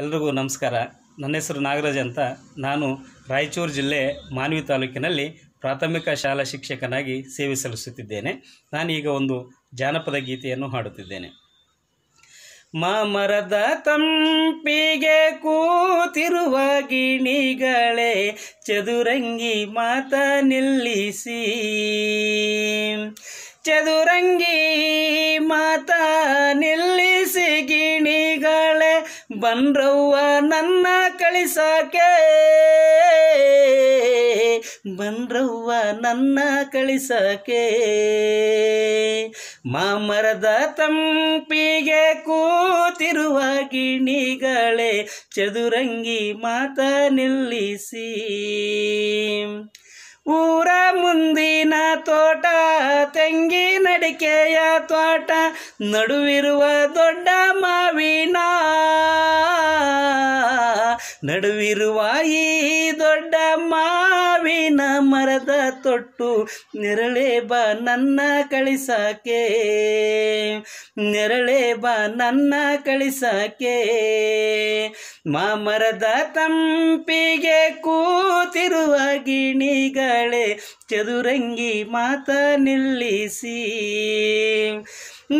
ಎಲ್ರಿಗೂ ನಮಸ್ಕಾರ ನನ್ನ ಹೆಸರು ನಾಗರಾಜ್ ಅಂತ ನಾನು ರಾಯಚೂರು ಜಿಲ್ಲೆ ಮಾನ್ವಿ ತಾಲೂಕಿನಲ್ಲಿ ಪ್ರಾಥಮಿಕ ಶಾಲಾ ಶಿಕ್ಷಕನಾಗಿ ಸೇವೆ ಸಲ್ಲಿಸುತ್ತಿದ್ದೇನೆ ನಾನೀಗ ಒಂದು ಜಾನಪದ ಗೀತೆಯನ್ನು ಹಾಡುತ್ತಿದ್ದೇನೆ ಮರದ ತಂಪಿಗೆ ಕೂತಿರುವ ಗಿಣಿಗಳೇ ಚದುರಂಗಿ ಮಾತ ನಿಲ್ಲಿಸಿ ಚದುರಂಗಿ ಮಾತ ಬನ್ರವ್ವ ನನ್ನ ಕಳಿಸಾಕೆ ಬನ್ರವ್ವ ನನ್ನ ಕಳಿಸಾಕೆ ಮಾಮರದ ತಂಪಿಗೆ ಕೂತಿರುವ ಗಿಣಿಗಳೇ ಚದುರಂಗಿ ಮಾತ ನಿಲ್ಲಿಸಿ ಊರ ಮುಂದಿನ ತೋಟ ತೆಂಗಿ ತೋಟ ನಡುವಿರುವ ದೊಡ್ಡ ಮಾವಿನ ನಡುವಿರುವ ಈ ದೊಡ್ಡ ಮಾವಿನ ಮರದ ತೊಟ್ಟು ನೆರಳೆ ಬಾ ನನ್ನ ಕಳಿಸಾಕೆ ನೆರಳೆ ಬಾ ನನ್ನ ಕಳಿಸಾಕೆ ಮರದ ತಂಪಿಗೆ ಕೂತಿರುವ ಗಿಣಿಗಳೇ ಚದುರಂಗಿ ಮಾತ ನಿಲ್ಲಿಸಿ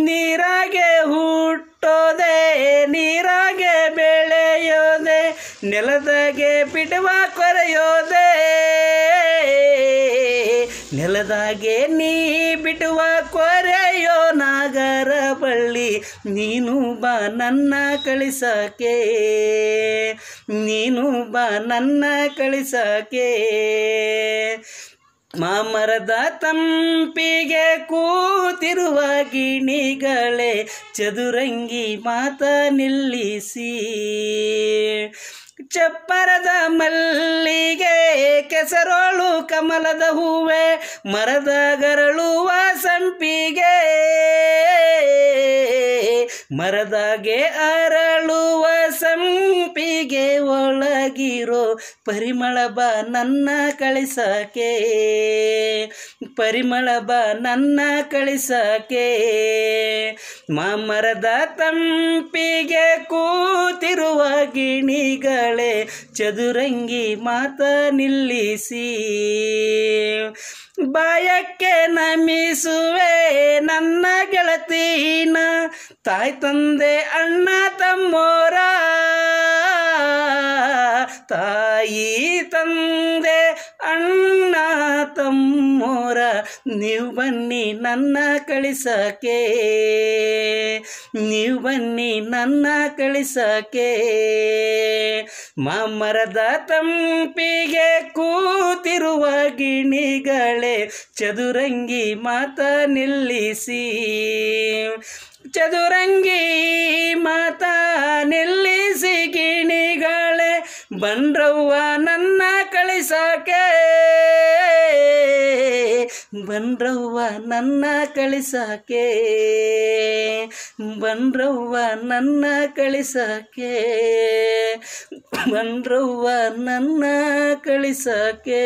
ನೀರಾಗೆ ಹುಟ್ಟೋದೆ ನೆಲದಾಗೆ ಬಿಡುವ ಕೊರೆಯೋದೆ ನೆಲದಾಗೆ ನೀ ಬಿಡುವ ಕೊರೆಯೋ ನಾಗರ ಬಳ್ಳಿ ನೀನು ಬಾ ನನ್ನ ಕಳಿಸಕ್ಕೆ ನೀನು ಬಾ ನನ್ನ ಕಳಿಸಕ್ಕೆ ಮಾಮರದ ತಂಪಿಗೆ ಕೂತಿರುವ ಗಿಣಿಗಳೇ ಚದುರಂಗಿ ಮಾತ ನಿಲ್ಲಿಸಿ ಚಪ್ಪರದ ಮಲ್ಲಿಗೆ ಕೆಸರೋಳು ಕಮಲದ ಹೂವೆ ಮರದ ಗರಳುವ ಸಂಪಿಗೆ ಮರದಾಗೆ ಆ ಮಲಗಿರೋ ಪರಿಮಳ ಬಾ ನನ್ನ ಕಳಿಸಾಕೆ ಪರಿಮಳ ಬಾ ನನ್ನ ಕಳಿಸಕ್ಕೆ ಮಾಮರದ ತಂಪಿಗೆ ಕೂತಿರುವ ಗಿಣಿಗಳೇ ಚದುರಂಗಿ ಮಾತ ನಿಲ್ಲಿಸಿ ಬಾಯಕ್ಕೆ ನಮಿಸುವೆ ನನ್ನ ಗೆಳತೀನ ತಾಯಿ ತಂದೆ ಅಣ್ಣ ತಮ್ಮೋರ ತಾಯಿ ತಂದೆ ಅಣ್ಣ ತಮ್ಮೋರ ನೀವು ಬನ್ನಿ ನನ್ನ ಕಳಿಸಕ್ಕೆ ನೀವು ಬನ್ನಿ ನನ್ನ ಕಳಿಸಕ್ಕೆ ಮಾಮರದ ತಂಪಿಗೆ ಕೂತಿರುವ ಗಿಣಿಗಳೇ ಚದುರಂಗಿ ಮಾತ ನಿಲ್ಲಿಸಿ ಚದುರಂಗಿ ಮಾತ ನಿಲ್ಲಿಸಿ ಗಿಣಿಗಳೇ ಬನ್ರವ್ವ ನನ್ನ ಕಳಿಸಾಕೆ ಬನ್ರವ್ವ ನನ್ನ ಕಳಿಸಾಕೆ ಬನ್ರವ್ವ ನನ್ನ ಕಳಿಸಾಕೆ ಬನ್ರವ್ವ ನನ್ನ ಕಳಿಸಾಕೆ